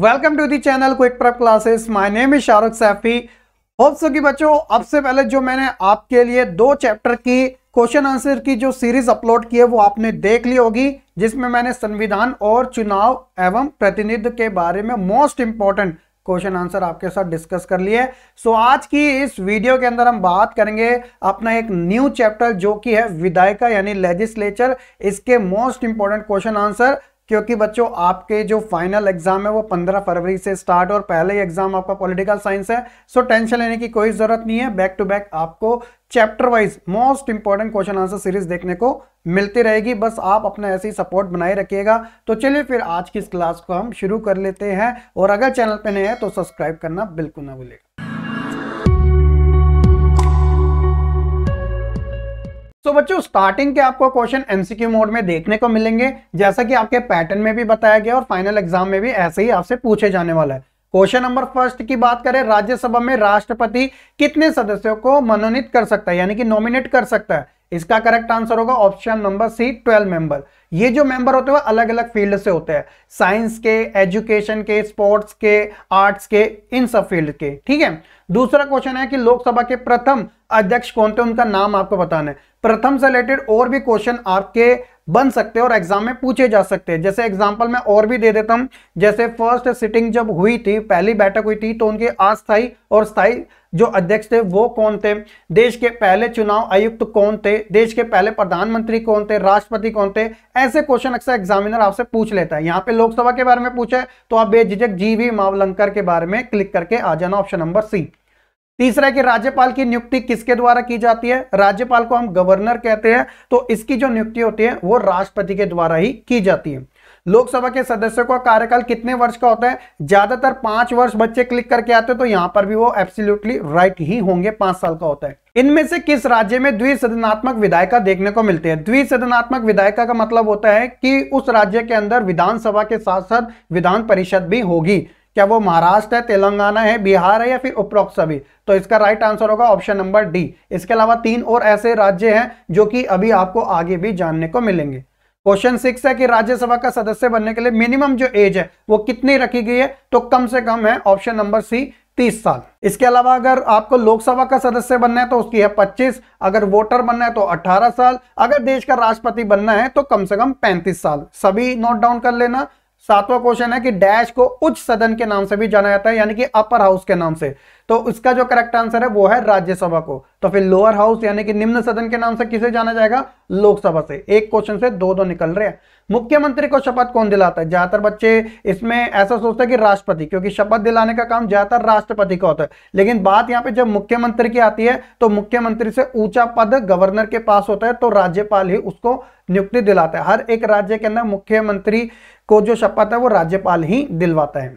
welcome to the channel quick prep classes my name is Shahrukh Saifi hope so कि बच्चों अब से पहले जो मैंने आपके लिए दो चैप्टर की क्वेश्चन आंसर की जो सीरीज अपलोड की है वो आपने देख ली होगी जिसमें मैंने संविधान और चुनाव एवं प्रतिनिधि के बारे में मोस्ट इंपॉर्टेंट क्वेश्चन आंसर आपके साथ डिस्कस कर लिए सो so, आज की इस वीडियो के अंदर हम बात करेंगे अपना एक न्यू चैप्टर जो कि है विधायिका यानी लेजिस्लेचर इसके मोस्ट इंपॉर्टेंट क्वेश्चन आंसर क्योंकि बच्चों आपके जो फाइनल एग्जाम है वो 15 फरवरी से स्टार्ट और पहले ही एग्जाम आपका पॉलिटिकल साइंस है सो टेंशन लेने की कोई जरूरत नहीं है बैक टू बैक आपको chapter wise most important question answer series देखने को मिलती रहेगी बस आप अपना ऐसे ही सपोर्ट बनाए रखिएगा तो चलिए फिर आज की इस क्लास को हम शुरू कर लेते हैं और अगर चैनल पर नए हैं तो सब्सक्राइब करना बिल्कुल ना भूलेगा सो so, बच्चों स्टार्टिंग के आपको क्वेश्चन एमसीक्यू मोड में देखने को मिलेंगे जैसा कि आपके पैटर्न में भी बताया गया और फाइनल एग्जाम में भी ऐसे ही आपसे पूछे जाने वाला है क्वेश्चन नंबर फर्स्ट की बात करें राज्यसभा में राष्ट्रपति कितने सदस्यों को मनोनीत कर सकता है यानी कि नॉमिनेट कर सकता है इसका करेक्ट आंसर होगा option number C twelve member ये जो मेंबर होते हैं अलग अलग फील्ड से होते हैं साइंस के एजुकेशन के स्पोर्ट्स के आर्ट्स के इन सब फील्ड के ठीक है दूसरा क्वेश्चन है कि लोकसभा के प्रथम अध्यक्ष कौन थे उनका नाम आपको बताना है प्रथम से रिलेटेड और भी क्वेश्चन आपके बन सकते हैं और एग्जाम में पूछे जा सकते हैं जैसे एग्जाम्पल मैं और भी दे देता हूँ जैसे फर्स्ट सिटिंग जब हुई थी पहली बैठक हुई थी तो उनके अस्थायी और स्थायी जो अध्यक्ष थे वो कौन थे देश के पहले चुनाव आयुक्त कौन थे देश के पहले प्रधानमंत्री कौन थे राष्ट्रपति कौन थे ऐसे क्वेश्चन अक्सर एग्जामिनर आपसे पूछ लेता है यहाँ पे लोकसभा के बारे में पूछे तो आप बेझिझक जीवी मावलंकर के बारे में क्लिक करके आ जाना ऑप्शन नंबर सी तीसरा है कि राज्यपाल की नियुक्ति किसके द्वारा की जाती है राज्यपाल को हम गवर्नर कहते हैं तो इसकी जो नियुक्ति होती है वो राष्ट्रपति के द्वारा ही की जाती है लोकसभा के सदस्यों का कार्यकाल कितने वर्ष का होता है ज्यादातर पांच वर्ष बच्चे क्लिक करके आते हैं तो यहां पर भी वो एब्सोल्युटली राइट ही होंगे पांच साल का होता है इनमें से किस राज्य में द्विसदनात्मक विधायिका देखने को मिलते हैं द्विसदनात्मक विधायिका का मतलब होता है कि उस राज्य के अंदर विधानसभा के साथ साथ विधान परिषद भी होगी क्या वो महाराष्ट्र है तेलंगाना है बिहार है या फिर उपरोक्त सभी तो इसका राइट आंसर होगा ऑप्शन नंबर डी इसके अलावा तीन और ऐसे राज्य हैं जो कि अभी आपको आगे भी जानने को मिलेंगे क्वेश्चन सिक्स है कि राज्यसभा का सदस्य बनने के लिए मिनिमम जो एज है वो कितनी रखी गई है तो कम से कम है ऑप्शन नंबर सी तीस साल इसके अलावा अगर आपको लोकसभा का सदस्य बनना है तो उसकी है पच्चीस अगर वोटर बनना है तो अट्ठारह साल अगर देश का राष्ट्रपति बनना है तो कम से कम पैंतीस साल सभी नोट डाउन कर लेना सातवां क्वेश्चन है कि डैश को उच्च सदन के नाम से भी जाना जाता है यानी कि अपर हाउस के नाम से तो इसका जो करेक्ट आंसर है वो है राज्यसभा को तो फिर लोअर हाउस यानी कि निम्न सदन के नाम से किसे जाना जाएगा लोकसभा से एक क्वेश्चन से दो दो निकल रहे हैं मुख्यमंत्री को शपथ कौन दिलाता है ज्यादातर बच्चे इसमें ऐसा सोचते हैं कि राष्ट्रपति क्योंकि शपथ दिलाने का काम ज्यादातर राष्ट्रपति का होता है लेकिन बात यहाँ पे जब मुख्यमंत्री की आती है तो मुख्यमंत्री से ऊंचा पद गवर्नर के पास होता है तो राज्यपाल ही उसको नियुक्ति दिलाता है हर एक राज्य के अंदर मुख्यमंत्री को जो शपथ है वो राज्यपाल ही दिलवाता है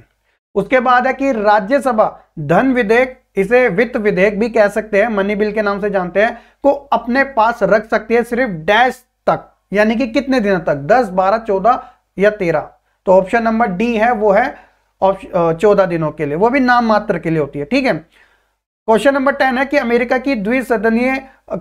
उसके बाद है कि राज्यसभा धन विधेयक इसे वित्त विधेयक भी कह सकते हैं मनी बिल के नाम से जानते हैं को अपने पास रख सकती है सिर्फ डैश तक यानी कि कितने दिनों तक 10, 12, 14 या 13 तो ऑप्शन नंबर डी है वो है चौदह दिनों के लिए वो भी नाम मात्र के लिए होती है ठीक है क्वेश्चन नंबर टेन है कि अमेरिका की द्विसदनीय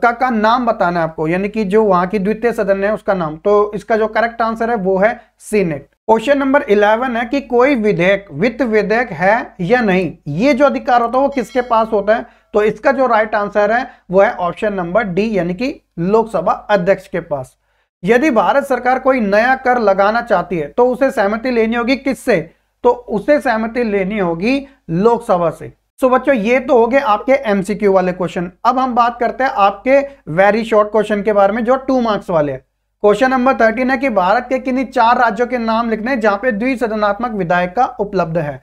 का का नाम बताना है आपको यानी कि जो वहां की द्वितीय सदन है उसका नाम तो इसका जो करेक्ट आंसर है वो है सीनेट क्वेश्चन नंबर इलेवन है कि कोई विधेयक वित्त विधेयक है या नहीं ये जो अधिकार होता है वो किसके पास होता है तो इसका जो राइट आंसर है वो है ऑप्शन नंबर डी यानी कि लोकसभा अध्यक्ष के पास यदि भारत सरकार कोई नया कर लगाना चाहती है तो उसे सहमति लेनी होगी किससे तो उसे सहमति लेनी होगी लोकसभा से सो बच्चों ये तो हो गए आपके एमसीक्यू वाले क्वेश्चन अब हम बात करते हैं आपके वेरी शॉर्ट क्वेश्चन के बारे में जो टू मार्क्स वाले हैं क्वेश्चन नंबर थर्टीन है कि भारत के किन्हीं चार राज्यों के नाम लिखने जहां पे द्विसदनात्मक विधायक का उपलब्ध है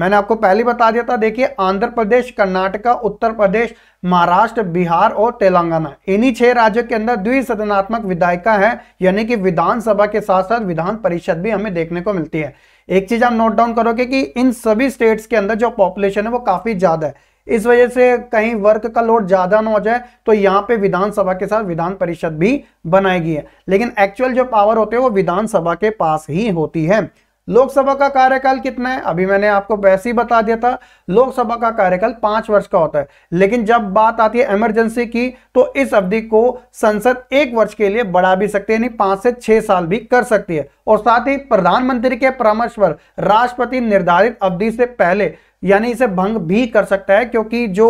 मैंने आपको पहले बता दिया था देखिए आंध्र प्रदेश कर्नाटका उत्तर प्रदेश महाराष्ट्र बिहार और तेलंगाना इन्हीं छह राज्यों के अंदर द्विसदनात्मक विधायिका है यानी कि विधानसभा के साथ साथ विधान परिषद भी हमें देखने को मिलती है एक चीज आप नोट डाउन करोगे कि इन सभी स्टेट्स के अंदर जो पॉपुलेशन है वो काफी ज्यादा है इस वजह से कहीं वर्क का लोड ज्यादा ना हो जाए तो यहाँ पे विधानसभा के साथ विधान परिषद भी बनाई गई है लेकिन एक्चुअल जो पावर होते हैं वो विधानसभा के पास ही होती है लोकसभा का कार्यकाल कितना है अभी मैंने आपको वैसे ही बता दिया था लोकसभा का कार्यकाल पांच वर्ष का होता है लेकिन जब बात आती है इमरजेंसी की तो इस अवधि को संसद एक वर्ष के लिए बढ़ा भी सकती है यानी पांच से छह साल भी कर सकती है और साथ ही प्रधानमंत्री के परामर्श पर राष्ट्रपति निर्धारित अवधि से पहले यानी इसे भंग भी कर सकता है क्योंकि जो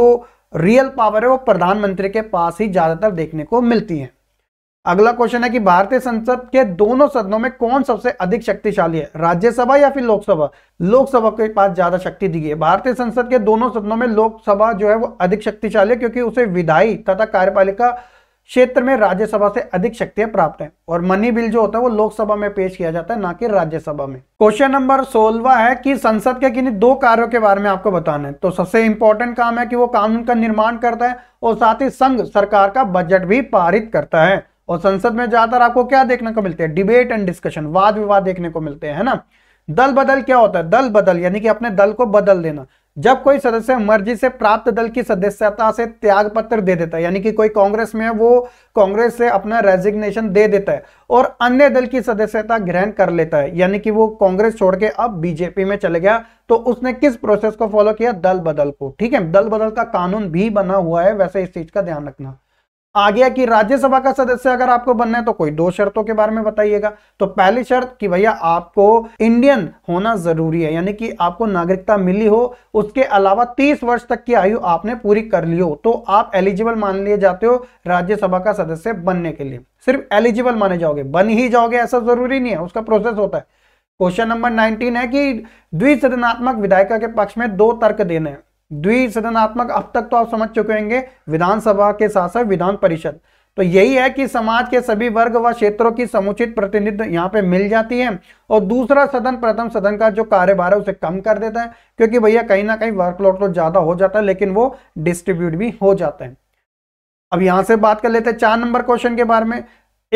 रियल पावर है वो प्रधानमंत्री के पास ही ज्यादातर देखने को मिलती है अगला क्वेश्चन है कि भारतीय संसद के दोनों सदनों में कौन सबसे अधिक शक्तिशाली है राज्यसभा या फिर लोकसभा लोकसभा के पास ज्यादा शक्ति दी है भारतीय संसद के दोनों सदनों में लोकसभा जो है वो अधिक शक्तिशाली है क्योंकि उसे विधायी तथा कार्यपालिका क्षेत्र में राज्यसभा से अधिक शक्तियां प्राप्त है और मनी बिल जो होता है वो लोकसभा में पेश किया जाता है ना कि राज्यसभा में क्वेश्चन नंबर सोलवा है कि संसद के किन्हीं दो कार्यों के बारे में आपको बताना है तो सबसे इंपॉर्टेंट काम है कि वो कानून का निर्माण करता है और साथ ही संघ सरकार का बजट भी पारित करता है और संसद में ज्यादातर आपको क्या देखने को मिलते हैं डिबेट एंड डिस्कशन वाद विवाद देखने को मिलते हैं है ना दल बदल क्या होता है दल बदल यानी कि अपने दल को बदल देना जब कोई सदस्य मर्जी से प्राप्त दल की सदस्यता से त्याग पत्र दे देता है यानी कि कोई कांग्रेस में है वो कांग्रेस से अपना रेजिग्नेशन दे देता है और अन्य दल की सदस्यता ग्रहण कर लेता है यानी कि वो कांग्रेस छोड़ के अब बीजेपी में चले गया तो उसने किस प्रोसेस को फॉलो किया दल बदल को ठीक है दल बदल का कानून भी बना हुआ है वैसे इस चीज का ध्यान रखना आ गया कि राज्यसभा का सदस्य अगर आपको बनना है तो कोई दो शर्तों के बारे में बताइएगा तो पहली शर्त कि भैया आपको इंडियन होना जरूरी है यानी कि आपको नागरिकता मिली हो उसके अलावा 30 वर्ष तक की आयु आपने पूरी कर ली हो तो आप एलिजिबल मान लिए जाते हो राज्यसभा का सदस्य बनने के लिए सिर्फ एलिजिबल माने जाओगे बन ही जाओगे ऐसा जरूरी नहीं है उसका प्रोसेस होता है क्वेश्चन नंबर नाइनटीन है कि द्विसदनात्मक विधायिका के पक्ष में दो तर्क देने हैं द्विसदनात्मक अब तक तो आप समझ चुके होंगे विधानसभा के साथ साथ विधान परिषद तो यही है कि समाज के सभी वर्ग व क्षेत्रों की समुचित प्रतिनिधित्व यहाँ पे मिल जाती है और दूसरा सदन प्रथम सदन का जो कार्यभार है उसे कम कर देता है क्योंकि भैया कहीं ना कहीं वर्कलोड तो ज़्यादा हो जाता है लेकिन वो डिस्ट्रीब्यूट भी हो जाते हैं अब यहां से बात कर लेते हैं चार नंबर क्वेश्चन के बारे में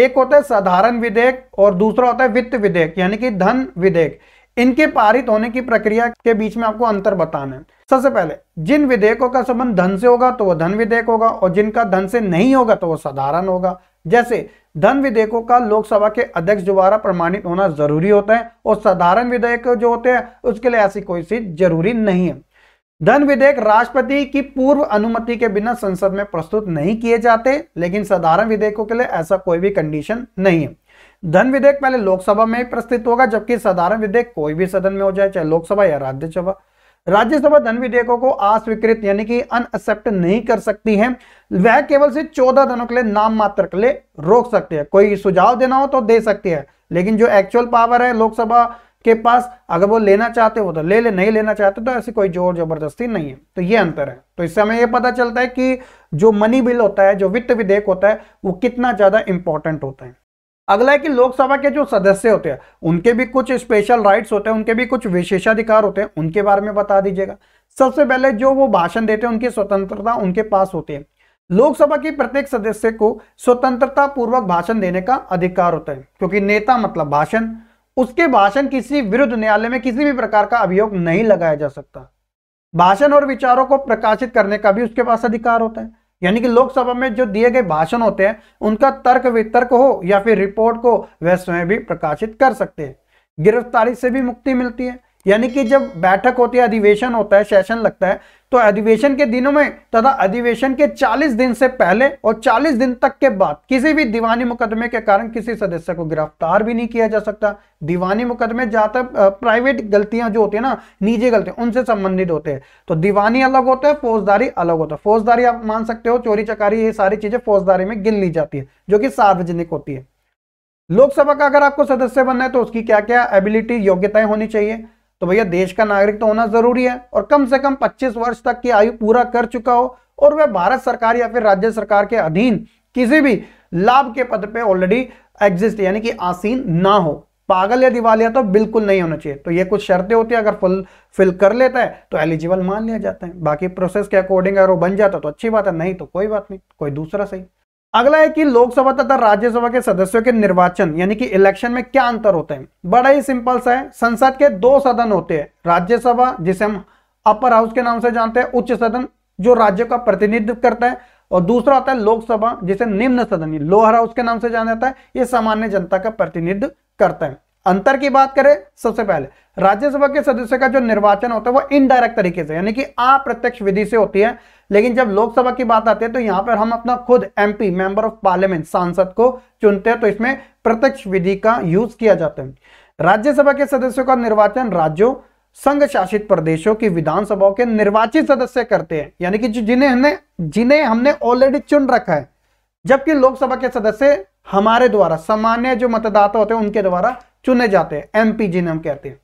एक होता है साधारण विधेयक और दूसरा होता है वित्त विधेयक यानी कि धन विधेयक इनके पारित होने की प्रक्रिया के बीच में आपको अंतर बताना है सबसे पहले जिन विधेयकों का संबंध धन से होगा तो वह धन विधेयक होगा और जिनका धन से नहीं होगा तो वह साधारण होगा जैसे धन विधेयकों का लोकसभा के अध्यक्ष द्वारा प्रमाणित होना जरूरी होता है और साधारण विधेयक जो होते हैं उसके लिए ऐसी कोई चीज जरूरी नहीं है धन विधेयक राष्ट्रपति की पूर्व अनुमति के बिना संसद में प्रस्तुत नहीं किए जाते लेकिन साधारण विधेयकों के लिए ऐसा कोई भी कंडीशन नहीं है धन विधेयक पहले लोकसभा में ही प्रस्तुत होगा जबकि साधारण विधेयक कोई भी सदन में हो जाए चाहे लोकसभा या राज्यसभा राज्यसभा धन विधेयकों को अस्वीकृत यानी कि अनएक्सेप्ट नहीं कर सकती है वह केवल से चौदह दिनों के लिए नाम मात्र के लिए रोक सकती है कोई सुझाव देना हो तो दे सकती है लेकिन जो एक्चुअल पावर है लोकसभा के पास अगर वो लेना चाहते हो तो ले ले नहीं लेना चाहते तो ऐसी कोई जोर जबरदस्ती नहीं है तो ये अंतर है तो इससे हमें ये पता चलता है कि जो मनी बिल होता है जो वित्त विधेयक होता है वो कितना ज्यादा इंपॉर्टेंट होता है अगला है कि लोकसभा के जो सदस्य होते हैं उनके भी कुछ स्पेशल राइट्स होते हैं उनके भी कुछ विशेषाधिकार होते हैं उनके बारे में बता दीजिएगा सबसे पहले जो वो भाषण देते हैं उनकी स्वतंत्रता उनके पास होती है लोकसभा के प्रत्येक सदस्य को स्वतंत्रता पूर्वक भाषण देने का अधिकार होता है क्योंकि नेता मतलब भाषण उसके भाषण किसी विरुद्ध न्यायालय में किसी भी प्रकार का अभियोग नहीं लगाया जा सकता भाषण और विचारों को प्रकाशित करने का भी उसके पास अधिकार होता है यानी कि लोकसभा में जो दिए गए भाषण होते हैं उनका तर्क वितर्क हो या फिर रिपोर्ट को वह स्वयं भी प्रकाशित कर सकते हैं गिरफ्तारी से भी मुक्ति मिलती है यानी कि जब बैठक होती है अधिवेशन होता है सेशन लगता है तो अधिवेशन के दिनों में तथा अधिवेशन के 40 दिन से पहले और 40 दिन तक के बाद किसी भी दीवानी मुकदमे के कारण किसी सदस्य को गिरफ्तार भी नहीं किया जा सकता दीवानी मुकदमे ज्यादातर प्राइवेट गलतियां जो होती है ना निजी गलतियां उनसे संबंधित होते हैं तो दीवानी अलग होता है फौजदारी अलग होता है फौजदारी आप मान सकते हो चोरी चकारी ये सारी चीजें फौजदारी में गिन ली जाती है जो कि सार्वजनिक होती है लोकसभा का अगर आपको सदस्य बनना है तो उसकी क्या क्या एबिलिटी योग्यताएं होनी चाहिए तो भैया देश का नागरिक तो होना जरूरी है और कम से कम 25 वर्ष तक की आयु पूरा कर चुका हो और वह भारत सरकार या फिर राज्य सरकार के अधीन किसी भी लाभ के पद पे ऑलरेडी एग्जिस्ट यानी कि आसीन ना हो पागल या दिवालिया तो बिल्कुल नहीं होना चाहिए तो ये कुछ शर्तें होती है अगर फुल फिल कर लेता है तो एलिजिबल मान लिया जाता है बाकी प्रोसेस के अकॉर्डिंग अगर वो बन जाता तो अच्छी बात है नहीं तो कोई बात नहीं कोई दूसरा सही अगला है कि लोकसभा तथा राज्यसभा के सदस्यों के निर्वाचन यानी कि इलेक्शन में क्या अंतर होते हैं बड़ा ही सिंपल सा है संसद के दो सदन होते हैं राज्यसभा जिसे हम अपर हाउस के नाम से जानते हैं उच्च सदन जो राज्य का प्रतिनिधित्व करता है और दूसरा होता है लोकसभा जिसे निम्न सदन लोअर हाउस के नाम से जाना जाता है ये सामान्य जनता का प्रतिनिधित्व करता है अंतर की बात करें सबसे पहले राज्यसभा के सदस्य का जो निर्वाचन होता है वो इनडायरेक्ट तरीके से यानी कि अप्रत्यक्ष विधि से होती है लेकिन जब लोकसभा की बात आती है तो यहां पर हम अपना खुद एमपी मेंबर ऑफ पार्लियामेंट सांसद को चुनते हैं तो इसमें प्रत्यक्ष विधि का यूज किया जाता है राज्यसभा के सदस्यों का निर्वाचन राज्यों संघ शासित प्रदेशों की विधानसभाओं के निर्वाचित सदस्य करते हैं यानी कि जिन्हें हमने जिन्हें हमने ऑलरेडी चुन रखा है जबकि लोकसभा के सदस्य हमारे द्वारा सामान्य जो मतदाता होते हैं उनके द्वारा चुने जाते हैं एमपी जिन्हें हम कहते हैं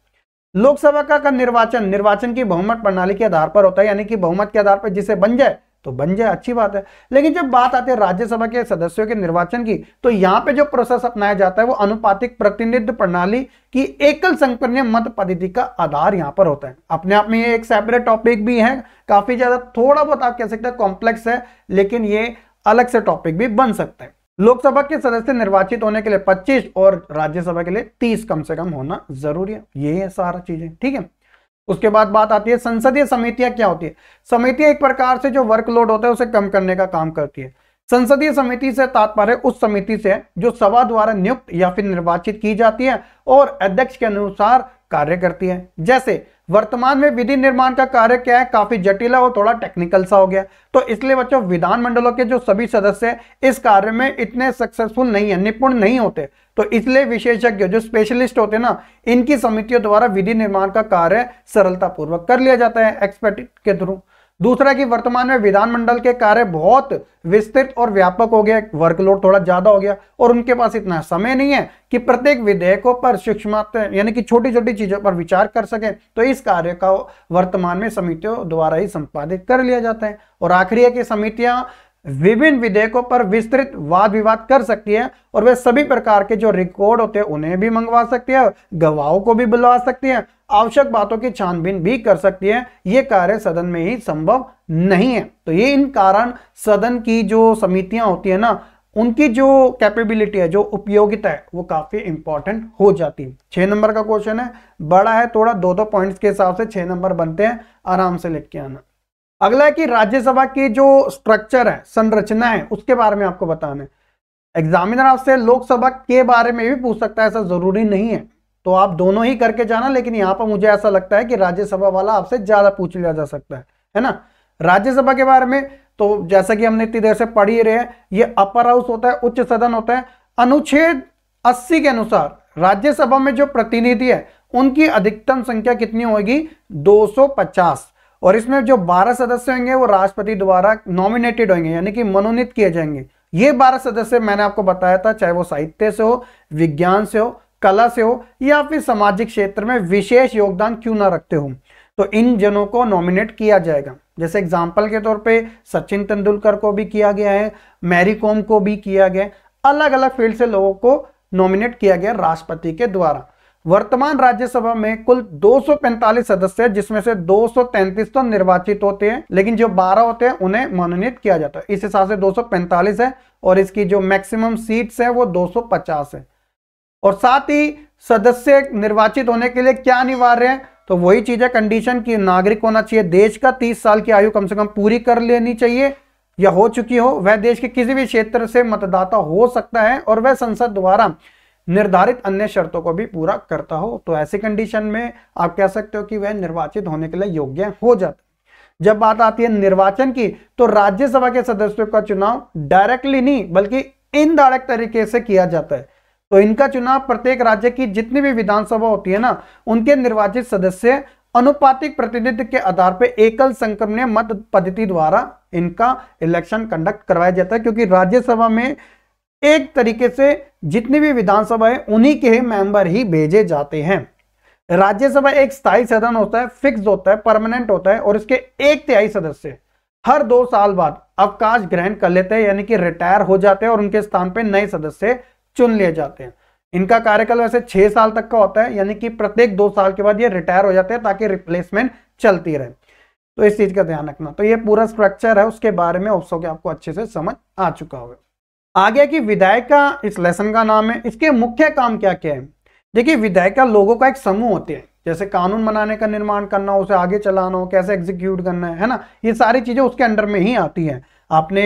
लोकसभा का, का निर्वाचन निर्वाचन की बहुमत प्रणाली के आधार पर होता है यानी कि बहुमत के आधार पर जिसे बन जाए तो बन जाए अच्छी बात है लेकिन जब बात आती है राज्यसभा के सदस्यों के निर्वाचन की तो यहाँ पे जो प्रोसेस अपनाया जाता है वो अनुपातिक प्रतिनिधित्व प्रणाली की एकल संकरणीय मत पद्धति का आधार यहाँ पर होता है अपने आप में ये एक सेपरेट टॉपिक भी है काफी ज्यादा थोड़ा बहुत आप कह सकते हैं कॉम्प्लेक्स है लेकिन ये अलग से टॉपिक भी बन सकता है लोकसभा के सदस्य निर्वाचित होने के लिए 25 और राज्यसभा के लिए 30 कम से कम होना जरूरी है यही है सारा चीजें ठीक है उसके बाद बात आती है संसदीय समितियां क्या होती है समितियां एक प्रकार से जो वर्कलोड होता है उसे कम करने का काम करती है संसदीय समिति से तात्पर्य उस समिति से है जो सभा द्वारा नियुक्त या फिर निर्वाचित की जाती है और अध्यक्ष के अनुसार कार्य करती है जैसे वर्तमान में विधि निर्माण का कार्य क्या है काफी जटिल है और थोड़ा टेक्निकल सा हो गया तो इसलिए बच्चों विधानमंडलों के जो सभी सदस्य इस कार्य में इतने सक्सेसफुल नहीं है निपुण नहीं होते तो इसलिए विशेषज्ञ जो स्पेशलिस्ट होते हैं ना इनकी समितियों द्वारा विधि निर्माण का कार्य सरलतापूर्वक कर लिया जाता है एक्सपर्ट के थ्रू दूसरा कि वर्तमान में विधानमंडल के कार्य बहुत विस्तृत और व्यापक हो गया वर्कलोड थोड़ा ज्यादा हो गया और उनके पास इतना समय नहीं है कि प्रत्येक विधेयकों पर सूक्ष्म यानी कि छोटी छोटी चीजों पर विचार कर सके तो इस कार्य का वर्तमान में समितियों द्वारा ही संपादित कर लिया जाता है और आखिरी है कि समितियां विभिन्न विधेयकों पर विस्तृत वाद विवाद कर सकती है और वे सभी प्रकार के जो रिकॉर्ड होते हैं उन्हें भी मंगवा सकती है गवाहों को भी बुलवा सकती है आवश्यक बातों की छानबीन भी कर सकती है ये कार्य सदन में ही संभव नहीं है तो ये इन कारण सदन की जो समितियां होती है ना उनकी जो कैपेबिलिटी है जो उपयोगिता है वो काफी इंपॉर्टेंट हो जाती है छह नंबर का क्वेश्चन है बड़ा है थोड़ा दो दो पॉइंट्स के हिसाब से छह नंबर बनते हैं आराम से लिख के आना अगला है कि राज्यसभा की जो स्ट्रक्चर है संरचना है उसके बारे में आपको बताना है एग्जामिनर आपसे लोकसभा के बारे में भी पूछ सकता है ऐसा जरूरी नहीं है तो आप दोनों ही करके जाना लेकिन यहाँ पर मुझे ऐसा लगता है कि राज्यसभा वाला आपसे ज्यादा पूछ लिया जा सकता है है ना राज्यसभा के बारे में तो जैसा कि हमने इतनी देर से पढ़ ही रहे हैं ये अपर हाउस होता है उच्च सदन होता है अनुच्छेद 80 के अनुसार राज्यसभा में जो प्रतिनिधि है उनकी अधिकतम संख्या कितनी होगी 250 और इसमें जो बारह सदस्य होंगे वो राष्ट्रपति द्वारा नॉमिनेटेड होंगे यानी कि मनोनीत किए जाएंगे ये बारह सदस्य मैंने आपको बताया था चाहे वो साहित्य से हो विज्ञान से हो कला से हो या फिर सामाजिक क्षेत्र में विशेष योगदान क्यों ना रखते हो तो इन जनों को नॉमिनेट किया जाएगा जैसे एग्जाम्पल के तौर पर सचिन तेंदुलकर को भी किया गया है मैरी कॉम को भी किया गया अलग अलग फील्ड से लोगों को नॉमिनेट किया गया राष्ट्रपति के द्वारा वर्तमान राज्यसभा में कुल 245 सदस्य हैं जिसमें से 233 तो निर्वाचित होते हैं लेकिन जो 12 होते हैं उन्हें मनोनीत किया जाता है इस हिसाब से 245 है और इसकी जो मैक्सिमम सीट्स है वो 250 है और साथ ही सदस्य निर्वाचित होने के लिए क्या अनिवार्य है तो वही चीज है कंडीशन की नागरिक होना चाहिए देश का तीस साल की आयु कम से कम पूरी कर लेनी चाहिए या हो चुकी हो वह देश के किसी भी क्षेत्र से मतदाता हो सकता है और वह संसद द्वारा निर्धारित अन्य शर्तों को भी पूरा करता हो तो ऐसी कंडीशन में आप कह सकते हो कि वह निर्वाचित होने के लिए योग्य हो जाता जब बात आती है निर्वाचन की तो राज्यसभा के सदस्यों का चुनाव डायरेक्टली नहीं बल्कि इनडायरेक्ट तरीके से किया जाता है तो इनका चुनाव प्रत्येक राज्य की जितनी भी विधानसभा होती है ना उनके निर्वाचित सदस्य अनुपातिक प्रतिनिधित्व के आधार पर एकल संक्रमणीय मत पद्धति द्वारा इनका इलेक्शन कंडक्ट करवाया जाता है क्योंकि राज्यसभा में एक तरीके से जितनी भी विधानसभा है उन्हीं के मेंबर ही भेजे जाते हैं राज्यसभा एक स्थायी सदन होता है फिक्स होता है परमानेंट होता है और इसके एक तिहाई सदस्य हर दो साल बाद अवकाश ग्रहण कर लेते हैं यानी कि रिटायर हो जाते हैं और उनके स्थान पर नए सदस्य चुन लिए जाते हैं इनका कार्यकाल वैसे छह साल तक का होता है यानी कि प्रत्येक दो साल के बाद ये रिटायर हो जाते हैं ताकि रिप्लेसमेंट चलती रहे तो इस चीज का ध्यान रखना तो ये पूरा स्ट्रक्चर है उसके बारे में होप्सो के आपको अच्छे से समझ आ चुका होगा आगे की विधायिका इस लेसन का नाम है इसके मुख्य काम क्या क्या है देखिए विधायिका लोगों का एक समूह होते हैं जैसे कानून बनाने का निर्माण करना उसे आगे चलाना हो कैसे एग्जीक्यूट करना है है ना ये सारी चीज़ें उसके अंडर में ही आती हैं आपने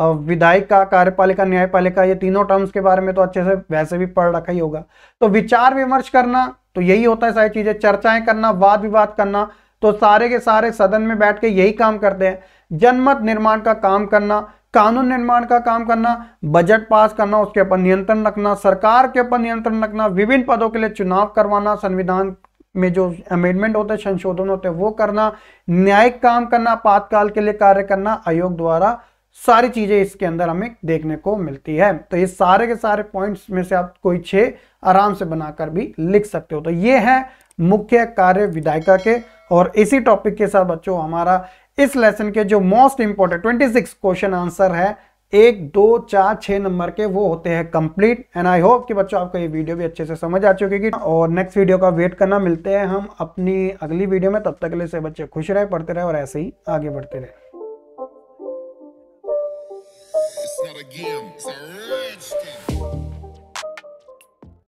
विधायिका कार्यपालिका न्यायपालिका ये तीनों टर्म्स के बारे में तो अच्छे से वैसे भी पढ़ रखा ही होगा तो विचार विमर्श करना तो यही होता है सारी चीज़ें चर्चाएं करना वाद विवाद करना तो सारे के सारे सदन में बैठ के यही काम करते हैं जनमत निर्माण का काम करना कानून निर्माण का काम करना बजट पास करना उसके ऊपर नियंत्रण रखना सरकार के ऊपर नियंत्रण रखना विभिन्न पदों के लिए चुनाव करवाना संविधान में जो अमेंडमेंट होते हैं संशोधन होते हैं वो करना न्यायिक काम करना आपातकाल के लिए कार्य करना आयोग द्वारा सारी चीजें इसके अंदर हमें देखने को मिलती है तो ये सारे के सारे पॉइंट्स में से आप कोई छे आराम से बनाकर भी लिख सकते हो तो ये है मुख्य कार्य विधायिका के और इसी टॉपिक के साथ बच्चों हमारा इस लेसन के जो मोस्ट इंपॉर्टेंट 26 क्वेश्चन आंसर है एक दो चार छः नंबर के वो होते हैं कंप्लीट एंड आई होप कि बच्चों आपको ये वीडियो भी अच्छे से समझ आ चुकी है और नेक्स्ट वीडियो का वेट करना मिलते हैं हम अपनी अगली वीडियो में तब तक के लिए से बच्चे खुश रहे पढ़ते रहे और ऐसे ही आगे बढ़ते रहे